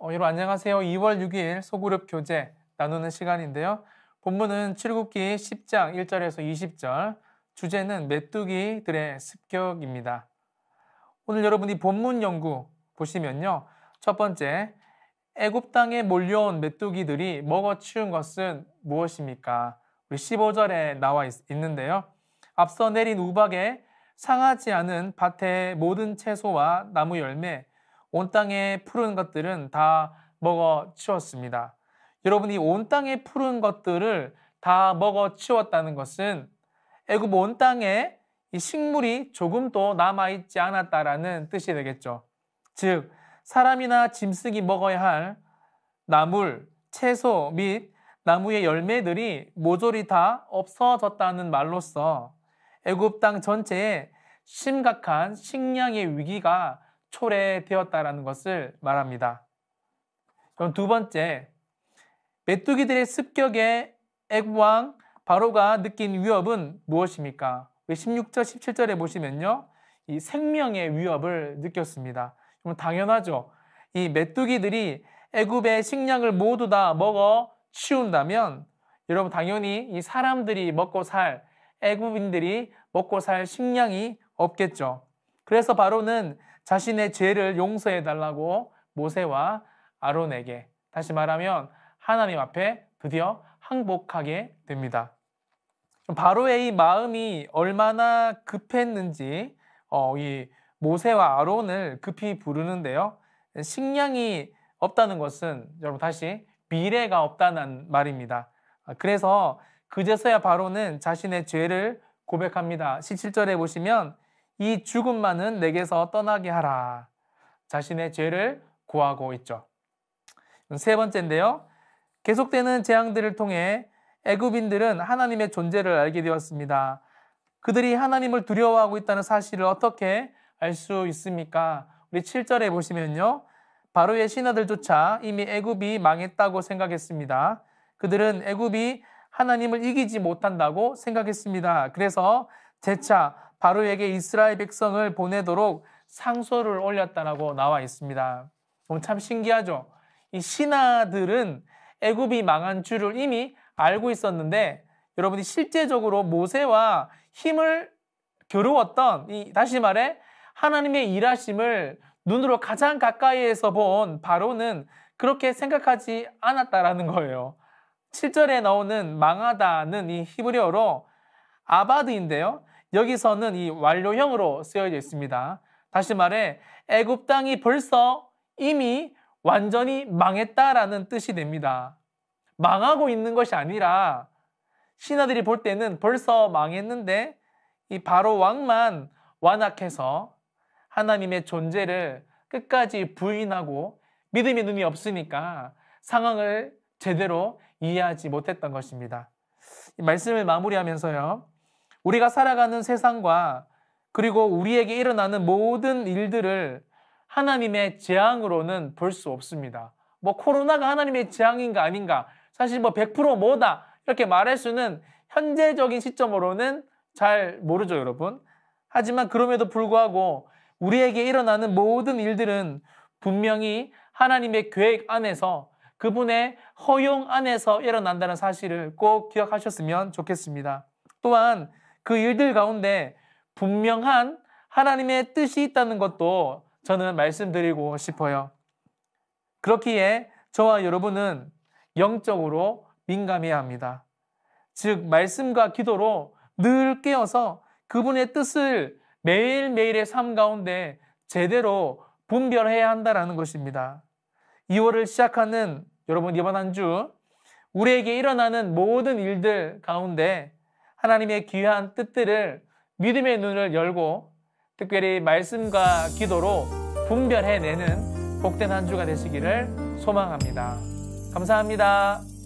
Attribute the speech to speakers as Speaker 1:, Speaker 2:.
Speaker 1: 어, 여러분 안녕하세요. 2월 6일 소그룹 교재 나누는 시간인데요. 본문은 출국기 10장 1절에서 20절, 주제는 메뚜기들의 습격입니다. 오늘 여러분이 본문 연구 보시면요. 첫 번째, 애굽 땅에 몰려온 메뚜기들이 먹어 치운 것은 무엇입니까? 우리 15절에 나와 있, 는데요 앞서 내린 우박에 상하지 않은 밭의 모든 채소와 나무 열매, 온 땅에 푸른 것들은 다 먹어 치웠습니다. 여러분이 온 땅에 푸른 것들을 다 먹어 치웠다는 것은 애굽 온 땅에 이 식물이 조금도 남아 있지 않았다라는 뜻이 되겠죠. 즉 사람이나 짐승이 먹어야 할 나물, 채소 및 나무의 열매들이 모조리 다 없어졌다는 말로써 애굽 땅 전체에 심각한 식량의 위기가 초래되었다라는 것을 말합니다. 그럼 두 번째, 메뚜기들의 습격에 애국왕 바로가 느낀 위협은 무엇입니까? 16절, 17절에 보시면요. 이 생명의 위협을 느꼈습니다. 그럼 당연하죠. 이 메뚜기들이 애굽의 식량을 모두 다 먹어 치운다면 여러분 당연히 이 사람들이 먹고 살 애굽인들이 먹고 살 식량이 없겠죠. 그래서 바로는 자신의 죄를 용서해 달라고 모세와 아론에게 다시 말하면 하나님 앞에 드디어 항복하게 됩니다. 바로의 이 마음이 얼마나 급했는지 어, 이 모세와 아론을 급히 부르는데요. 식량이 없다는 것은 여러분 다시 미래가 없다는 말입니다. 아, 그래서 그제서야 바로는 자신의 죄를 고백합니다. 17절에 보시면 이 죽음만은 내게서 떠나게 하라. 자신의 죄를 구하고 있죠. 세 번째인데요. 계속되는 재앙들을 통해 애굽인들은 하나님의 존재를 알게 되었습니다. 그들이 하나님을 두려워하고 있다는 사실을 어떻게 알 수 있습니까? 우리 7절에 보시면요. 바로의 신하들조차 이미 애굽이 망했다고 생각했습니다. 그들은 애굽이 하나님을 이기지 못한다고 생각했습니다. 그래서 재차 바로에게 이스라엘 백성을 보내도록 상소를 올렸다라고 나와 있습니다. 그럼 참 신기하죠. 이 신하들은 애굽이 망한 줄을 이미 알고 있었는데 여러분이 실제적으로 모세와 힘을 겨루었던 이 다시 말해 하나님의 일하심을 눈으로 가장 가까이에서 본 바로는 그렇게 생각하지 않았다라는 거예요. 7절에 나오는 망하다는 이 히브리어로 아바드인데요. 여기서는 이 완료형으로 쓰여져 있습니다. 다시 말해 애굽 땅이 벌써 이미 완전히 망했다라는 뜻이 됩니다. 망하고 있는 것이 아니라 신하들이 볼 때는 벌써 망했는데 이 바로 왕만 완악해서 하나님의 존재를 끝까지 부인하고 믿음의 눈이 없으니까 상황을 제대로 이해하지 못했던 것입니다. 말씀을 마무리하면서요. 우리가 살아가는 세상과 그리고 우리에게 일어나는 모든 일들을 하나님의 재앙으로는 볼 수 없습니다. 뭐 코로나가 하나님의 재앙인가 아닌가 사실 뭐 100% 뭐다 이렇게 말할 수는 현재적인 시점으로는 잘 모르죠 여러분. 하지만 그럼에도 불구하고 우리에게 일어나는 모든 일들은 분명히 하나님의 계획 안에서 그분의 허용 안에서 일어난다는 사실을 꼭 기억하셨으면 좋겠습니다. 또한 그 일들 가운데 분명한 하나님의 뜻이 있다는 것도 저는 말씀드리고 싶어요. 그렇기에 저와 여러분은 영적으로 민감해야 합니다. 즉, 말씀과 기도로 늘 깨어서 그분의 뜻을 매일매일의 삶 가운데 제대로 분별해야 한다라는 것입니다. 2월을 시작하는 여러분 이번 한 주 우리에게 일어나는 모든 일들 가운데 하나님의 귀한 뜻들을 믿음의 눈을 열고 특별히 말씀과 기도로 분별해내는 복된 한 주가 되시기를 소망합니다. 감사합니다.